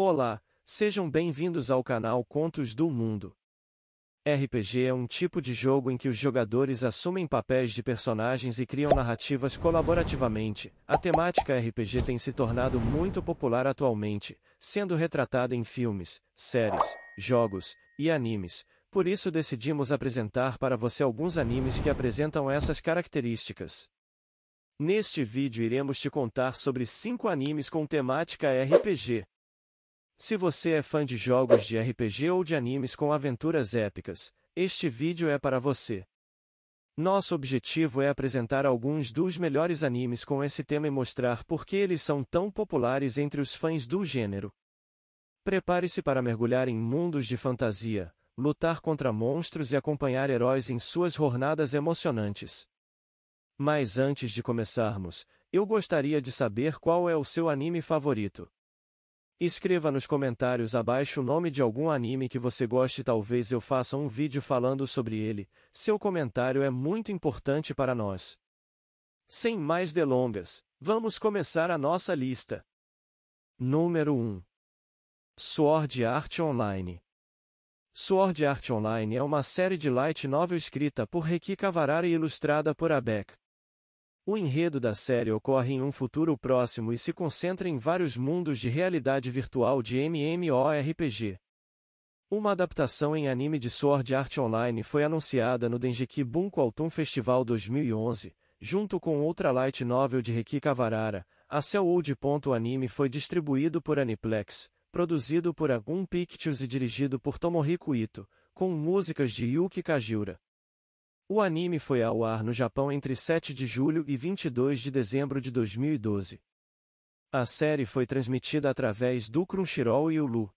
Olá, sejam bem-vindos ao canal Contos do Mundo. RPG é um tipo de jogo em que os jogadores assumem papéis de personagens e criam narrativas colaborativamente. A temática RPG tem se tornado muito popular atualmente, sendo retratada em filmes, séries, jogos e animes. Por isso decidimos apresentar para você alguns animes que apresentam essas características. Neste vídeo iremos te contar sobre 5 animes com temática RPG. Se você é fã de jogos de RPG ou de animes com aventuras épicas, este vídeo é para você. Nosso objetivo é apresentar alguns dos melhores animes com esse tema e mostrar por que eles são tão populares entre os fãs do gênero. Prepare-se para mergulhar em mundos de fantasia, lutar contra monstros e acompanhar heróis em suas jornadas emocionantes. Mas antes de começarmos, eu gostaria de saber qual é o seu anime favorito. Escreva nos comentários abaixo o nome de algum anime que você goste, talvez eu faça um vídeo falando sobre ele. Seu comentário é muito importante para nós. Sem mais delongas, vamos começar a nossa lista. Número 1. Sword Art Online. Sword Art Online é uma série de light novel escrita por Reki Kawarari e ilustrada por Abek, o enredo da série ocorre em um futuro próximo e se concentra em vários mundos de realidade virtual de MMORPG. Uma adaptação em anime de Sword Art Online foi anunciada no Denjiki Bunko Autumn Festival 2011, junto com outra light novel de Reki Kawarara, a Cell anime foi distribuído por Aniplex, produzido por Agum Pictures e dirigido por Tomohiko Ito, com músicas de Yuki Kajiura. O anime foi ao ar no Japão entre 7 de julho e 22 de dezembro de 2012. A série foi transmitida através do Crunchyroll e Hulu.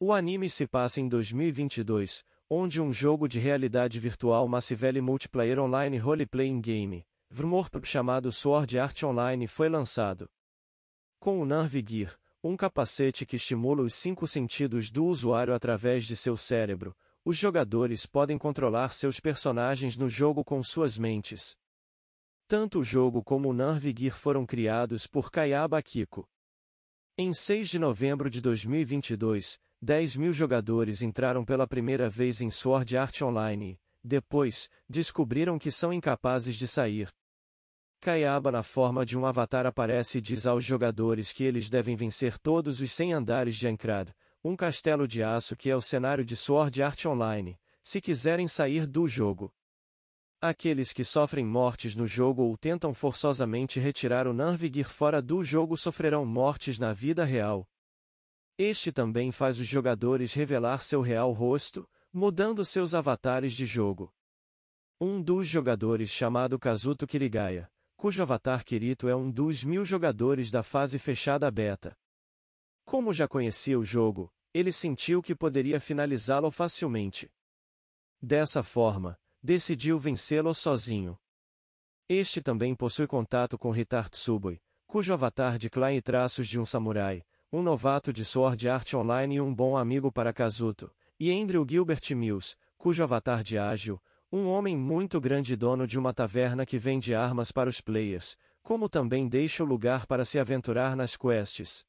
O anime se passa em 2022, onde um jogo de realidade virtual Massivelli Multiplayer Online Role Playing Game, Vrmorp chamado Sword Art Online foi lançado. Com o Nerve Gear, um capacete que estimula os cinco sentidos do usuário através de seu cérebro, os jogadores podem controlar seus personagens no jogo com suas mentes. Tanto o jogo como o Narvigir foram criados por Kayaba Akiko. Em 6 de novembro de 2022, 10 mil jogadores entraram pela primeira vez em Sword Art Online, depois, descobriram que são incapazes de sair. Kayaba na forma de um avatar aparece e diz aos jogadores que eles devem vencer todos os 100 andares de Ancrad, um castelo de aço que é o cenário de Sword Art Online, se quiserem sair do jogo. Aqueles que sofrem mortes no jogo ou tentam forçosamente retirar o Narvigir fora do jogo sofrerão mortes na vida real. Este também faz os jogadores revelar seu real rosto, mudando seus avatares de jogo. Um dos jogadores chamado Kazuto Kirigaya, cujo avatar Kirito é um dos mil jogadores da fase fechada beta, como já conhecia o jogo, ele sentiu que poderia finalizá-lo facilmente. Dessa forma, decidiu vencê-lo sozinho. Este também possui contato com Ritar Tsuboi, cujo avatar declara traços de um samurai, um novato de Sword Art Online e um bom amigo para Kazuto, e Andrew Gilbert Mills, cujo avatar de Ágil, um homem muito grande dono de uma taverna que vende armas para os players, como também deixa o lugar para se aventurar nas quests.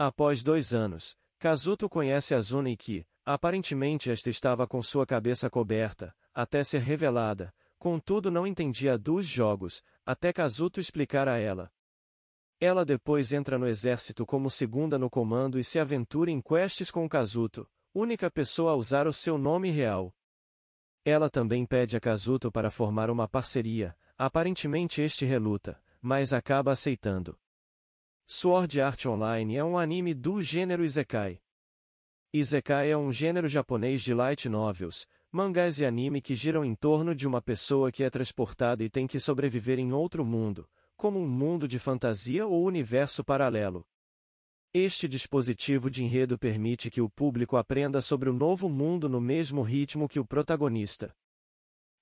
Após dois anos, Kazuto conhece Azuna e que, aparentemente esta estava com sua cabeça coberta, até ser revelada, contudo não entendia dos jogos, até Kazuto explicar a ela. Ela depois entra no exército como segunda no comando e se aventura em quests com Kazuto, única pessoa a usar o seu nome real. Ela também pede a Kazuto para formar uma parceria, aparentemente este reluta, mas acaba aceitando. Sword Art Online é um anime do gênero Isekai. Isekai é um gênero japonês de light novels, mangás e anime que giram em torno de uma pessoa que é transportada e tem que sobreviver em outro mundo, como um mundo de fantasia ou universo paralelo. Este dispositivo de enredo permite que o público aprenda sobre o novo mundo no mesmo ritmo que o protagonista.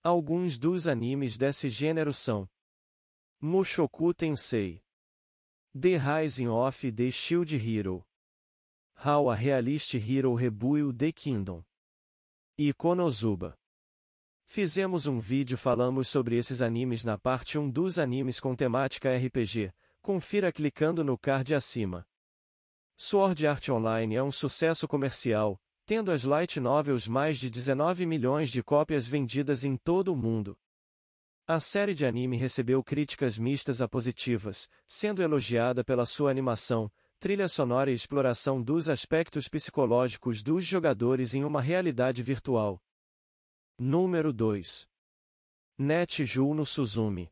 Alguns dos animes desse gênero são Mushoku Tensei The Rising of the Shield Hero. How a Realist Hero Rebuild the Kingdom. e Konosuba. Fizemos um vídeo falamos sobre esses animes na parte 1 dos animes com temática RPG, confira clicando no card acima. Sword Art Online é um sucesso comercial, tendo as light novels mais de 19 milhões de cópias vendidas em todo o mundo. A série de anime recebeu críticas mistas a positivas, sendo elogiada pela sua animação, trilha sonora e exploração dos aspectos psicológicos dos jogadores em uma realidade virtual. Número 2. Netju no Suzumi.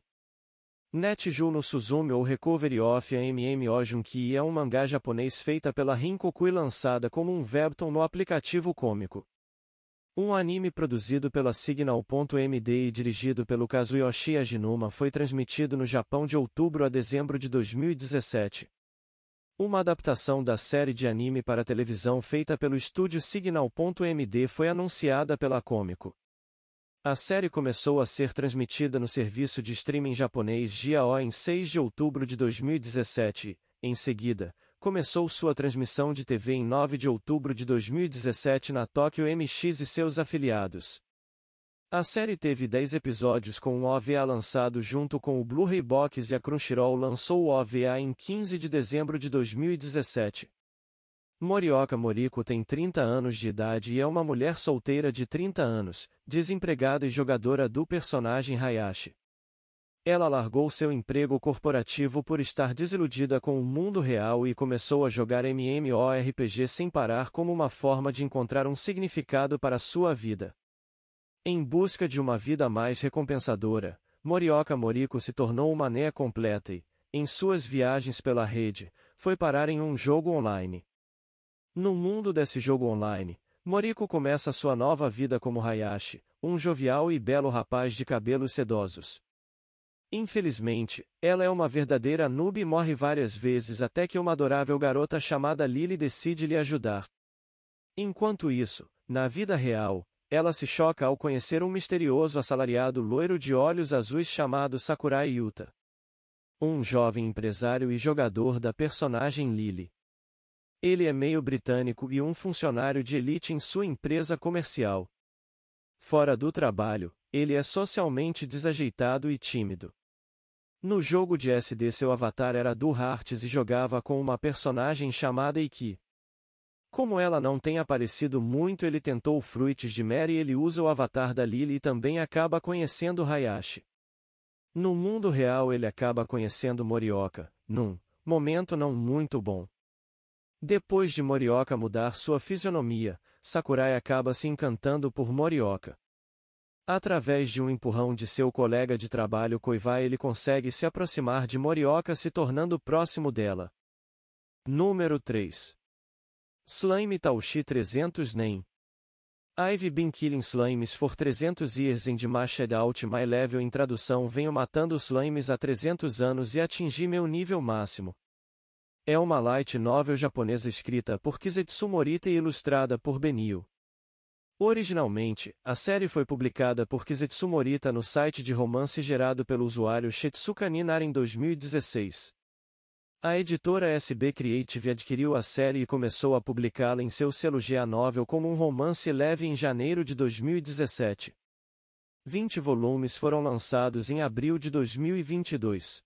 Netju no Suzumi ou Recovery of a MMO Junki é um mangá japonês feita pela Rinkoku e lançada como um webtoon no aplicativo cômico. Um anime produzido pela Signal.md e dirigido pelo Kazuyoshi Ajinuma foi transmitido no Japão de outubro a dezembro de 2017. Uma adaptação da série de anime para televisão feita pelo estúdio Signal.md foi anunciada pela Comico. A série começou a ser transmitida no serviço de streaming japonês GAO em 6 de outubro de 2017, em seguida, começou sua transmissão de TV em 9 de outubro de 2017 na Tokyo MX e seus afiliados. A série teve 10 episódios com um OVA lançado junto com o Blu-ray Box e a Crunchyroll lançou o OVA em 15 de dezembro de 2017. Morioka Moriko tem 30 anos de idade e é uma mulher solteira de 30 anos, desempregada e jogadora do personagem Hayashi. Ela largou seu emprego corporativo por estar desiludida com o mundo real e começou a jogar MMORPG sem parar como uma forma de encontrar um significado para sua vida. Em busca de uma vida mais recompensadora, Morioka Moriko se tornou uma nea completa e, em suas viagens pela rede, foi parar em um jogo online. No mundo desse jogo online, Moriko começa sua nova vida como Hayashi, um jovial e belo rapaz de cabelos sedosos. Infelizmente, ela é uma verdadeira noob e morre várias vezes até que uma adorável garota chamada Lily decide lhe ajudar. Enquanto isso, na vida real, ela se choca ao conhecer um misterioso assalariado loiro de olhos azuis chamado Sakurai Yuta. Um jovem empresário e jogador da personagem Lily. Ele é meio britânico e um funcionário de elite em sua empresa comercial. Fora do trabalho, ele é socialmente desajeitado e tímido. No jogo de SD seu avatar era do Hearts e jogava com uma personagem chamada Iki. Como ela não tem aparecido muito ele tentou Fruits de Mary ele usa o avatar da Lily e também acaba conhecendo Hayashi. No mundo real ele acaba conhecendo Morioka, num momento não muito bom. Depois de Morioka mudar sua fisionomia, Sakurai acaba se encantando por Morioka. Através de um empurrão de seu colega de trabalho Koivai ele consegue se aproximar de Morioka se tornando próximo dela. Número 3. Slime Taoshi 300 Nen I've been killing slimes for 300 years and mashed out my level em tradução venho matando slimes há 300 anos e atingi meu nível máximo. É uma light novel japonesa escrita por Kizetsu Morita e ilustrada por Benio. Originalmente, a série foi publicada por Kizetsu Morita no site de romance gerado pelo usuário Shetsuka Ninar em 2016. A editora SB Creative adquiriu a série e começou a publicá-la em seu selo GA Novel como um romance leve em janeiro de 2017. 20 volumes foram lançados em abril de 2022.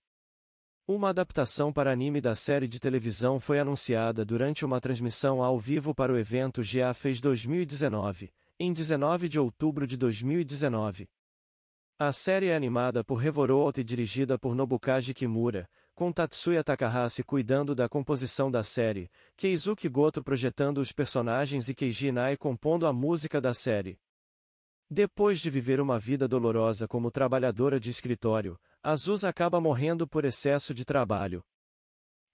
Uma adaptação para anime da série de televisão foi anunciada durante uma transmissão ao vivo para o evento GA Fez 2019 em 19 de outubro de 2019. A série é animada por Revoroto e dirigida por Nobukaji Kimura, com Tatsuya Takahashi cuidando da composição da série, Keizuki Goto projetando os personagens e Keiji Inai compondo a música da série. Depois de viver uma vida dolorosa como trabalhadora de escritório, Azusa acaba morrendo por excesso de trabalho.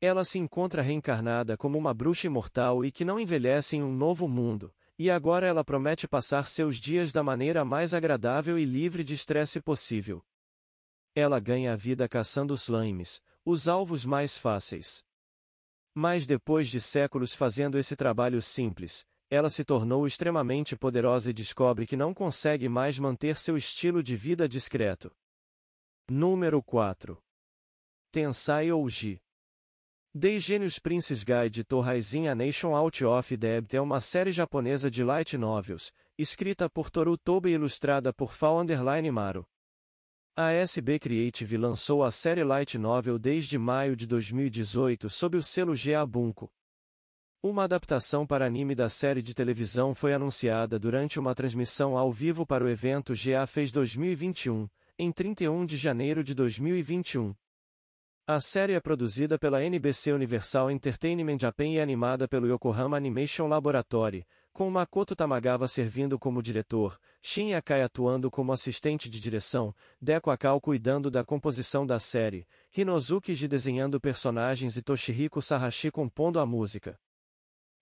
Ela se encontra reencarnada como uma bruxa imortal e que não envelhece em um novo mundo, e agora ela promete passar seus dias da maneira mais agradável e livre de estresse possível. Ela ganha a vida caçando slimes, os alvos mais fáceis. Mas depois de séculos fazendo esse trabalho simples, ela se tornou extremamente poderosa e descobre que não consegue mais manter seu estilo de vida discreto. Número 4. Tensai Ouji The Genius Princess Guide to Rising a Nation Out of Debt é uma série japonesa de light novels, escrita por Toru Tobe e ilustrada por Fal Underline Maru. A SB Creative lançou a série light novel desde maio de 2018 sob o selo GA Bunko. Uma adaptação para anime da série de televisão foi anunciada durante uma transmissão ao vivo para o evento GA Fez 2021, em 31 de janeiro de 2021. A série é produzida pela NBC Universal Entertainment Japan e animada pelo Yokohama Animation Laboratory, com Makoto Tamagawa servindo como diretor, Shin Akai atuando como assistente de direção, Deko Akal cuidando da composição da série, Hinozuki Ji desenhando personagens e Toshihiko Sahashi compondo a música.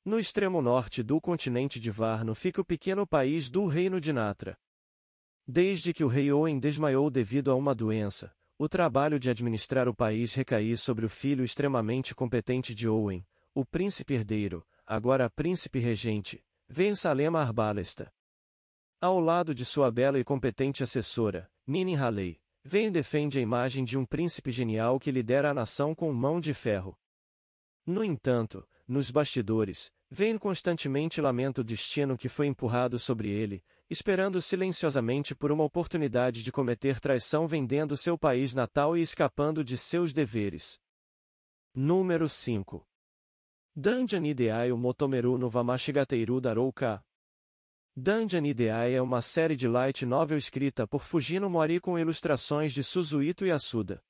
No extremo norte do continente de Varno fica o pequeno país do Reino de Natra. Desde que o rei Owen desmaiou devido a uma doença, o trabalho de administrar o país recaía sobre o filho extremamente competente de Owen, o príncipe herdeiro, agora príncipe regente, Vensalema Arbalesta. Ao lado de sua bela e competente assessora, Nini Haley, Vem defende a imagem de um príncipe genial que lidera a nação com mão de ferro. No entanto, nos bastidores, Vem constantemente lamenta o destino que foi empurrado sobre ele, esperando silenciosamente por uma oportunidade de cometer traição vendendo seu país natal e escapando de seus deveres. Número 5. Danjan Ideai o Motomeru no Vamashigateiru Darouka. Danjan Ideai é uma série de light novel escrita por Fujino Mori com ilustrações de Suzuito e Asuda.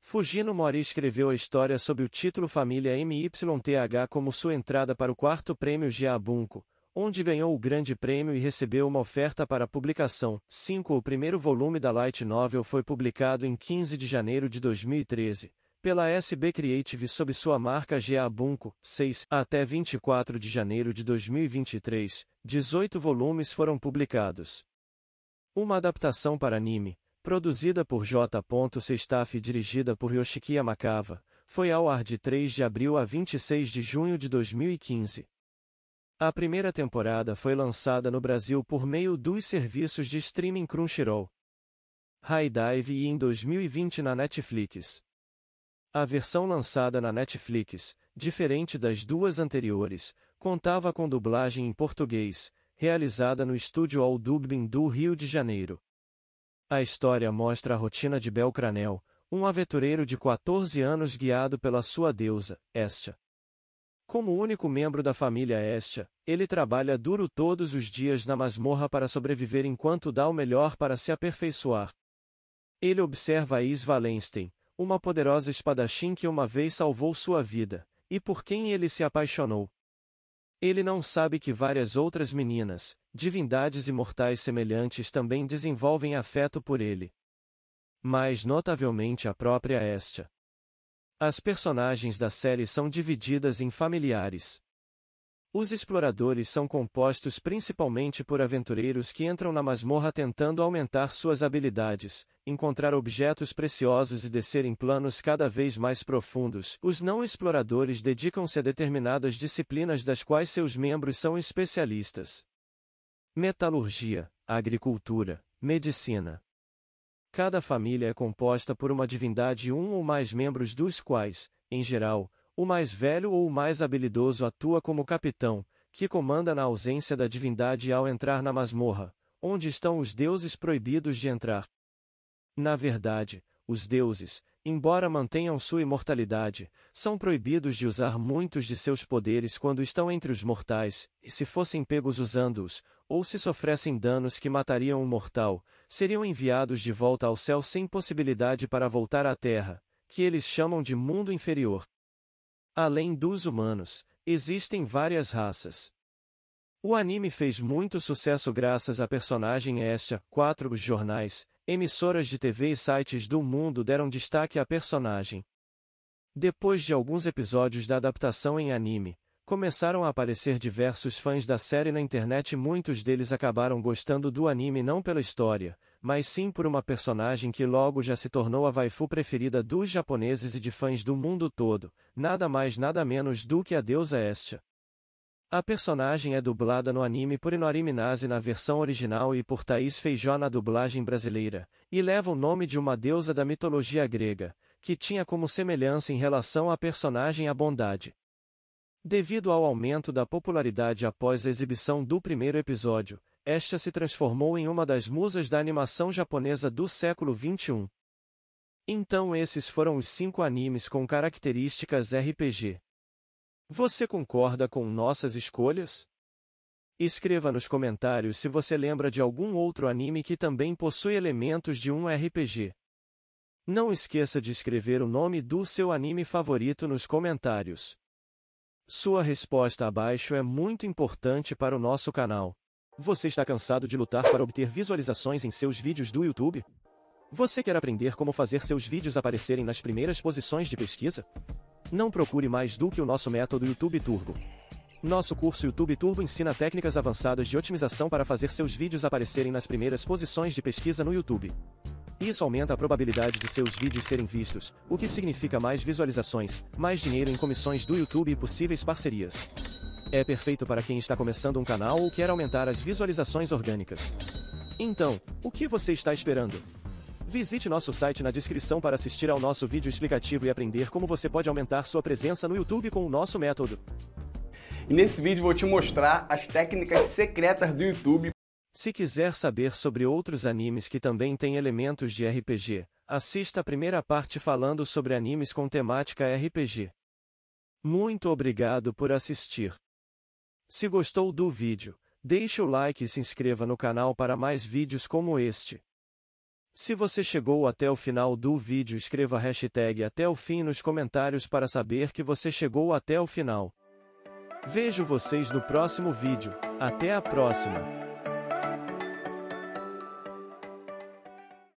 Fujino Mori escreveu a história sob o título Família MYTH como sua entrada para o quarto prêmio Giabunko, onde ganhou o Grande Prêmio e recebeu uma oferta para publicação. 5. O primeiro volume da Light Novel foi publicado em 15 de janeiro de 2013, pela SB Creative sob sua marca GA Bunko. 6. Até 24 de janeiro de 2023, 18 volumes foram publicados. Uma adaptação para anime, produzida por J. staff e dirigida por Yoshiki Yamakawa, foi ao ar de 3 de abril a 26 de junho de 2015. A primeira temporada foi lançada no Brasil por meio dos serviços de streaming Crunchyroll, High Dive e em 2020 na Netflix. A versão lançada na Netflix, diferente das duas anteriores, contava com dublagem em português, realizada no estúdio All Dublin do Rio de Janeiro. A história mostra a rotina de Belcranel, um aventureiro de 14 anos guiado pela sua deusa, Estia, como único membro da família Estia, ele trabalha duro todos os dias na masmorra para sobreviver enquanto dá o melhor para se aperfeiçoar. Ele observa Is Valenstein, uma poderosa espadachim que uma vez salvou sua vida, e por quem ele se apaixonou. Ele não sabe que várias outras meninas, divindades imortais semelhantes também desenvolvem afeto por ele. Mais notavelmente a própria Estia. As personagens da série são divididas em familiares. Os exploradores são compostos principalmente por aventureiros que entram na masmorra tentando aumentar suas habilidades, encontrar objetos preciosos e descer em planos cada vez mais profundos. Os não exploradores dedicam-se a determinadas disciplinas das quais seus membros são especialistas: metalurgia, agricultura, medicina, Cada família é composta por uma divindade e um ou mais membros dos quais, em geral, o mais velho ou o mais habilidoso atua como capitão, que comanda na ausência da divindade ao entrar na masmorra, onde estão os deuses proibidos de entrar. Na verdade, os deuses, embora mantenham sua imortalidade, são proibidos de usar muitos de seus poderes quando estão entre os mortais, e se fossem pegos usando-os, ou se sofressem danos que matariam o mortal, seriam enviados de volta ao céu sem possibilidade para voltar à terra, que eles chamam de mundo inferior. Além dos humanos, existem várias raças. O anime fez muito sucesso graças à personagem Estia, quatro jornais, Emissoras de TV e sites do mundo deram destaque à personagem. Depois de alguns episódios da adaptação em anime, começaram a aparecer diversos fãs da série na internet e muitos deles acabaram gostando do anime não pela história, mas sim por uma personagem que logo já se tornou a waifu preferida dos japoneses e de fãs do mundo todo, nada mais nada menos do que a deusa Estia. A personagem é dublada no anime por Inori Minase na versão original e por Thaís Feijó na dublagem brasileira, e leva o nome de uma deusa da mitologia grega, que tinha como semelhança em relação à personagem a bondade. Devido ao aumento da popularidade após a exibição do primeiro episódio, esta se transformou em uma das musas da animação japonesa do século XXI. Então esses foram os cinco animes com características RPG. Você concorda com nossas escolhas? Escreva nos comentários se você lembra de algum outro anime que também possui elementos de um RPG. Não esqueça de escrever o nome do seu anime favorito nos comentários. Sua resposta abaixo é muito importante para o nosso canal. Você está cansado de lutar para obter visualizações em seus vídeos do YouTube? Você quer aprender como fazer seus vídeos aparecerem nas primeiras posições de pesquisa? Não procure mais do que o nosso método YouTube Turbo. Nosso curso YouTube Turbo ensina técnicas avançadas de otimização para fazer seus vídeos aparecerem nas primeiras posições de pesquisa no YouTube. Isso aumenta a probabilidade de seus vídeos serem vistos, o que significa mais visualizações, mais dinheiro em comissões do YouTube e possíveis parcerias. É perfeito para quem está começando um canal ou quer aumentar as visualizações orgânicas. Então, o que você está esperando? Visite nosso site na descrição para assistir ao nosso vídeo explicativo e aprender como você pode aumentar sua presença no YouTube com o nosso método. E nesse vídeo vou te mostrar as técnicas secretas do YouTube. Se quiser saber sobre outros animes que também têm elementos de RPG, assista a primeira parte falando sobre animes com temática RPG. Muito obrigado por assistir. Se gostou do vídeo, deixe o like e se inscreva no canal para mais vídeos como este. Se você chegou até o final do vídeo, escreva hashtag até o fim nos comentários para saber que você chegou até o final. Vejo vocês no próximo vídeo. Até a próxima!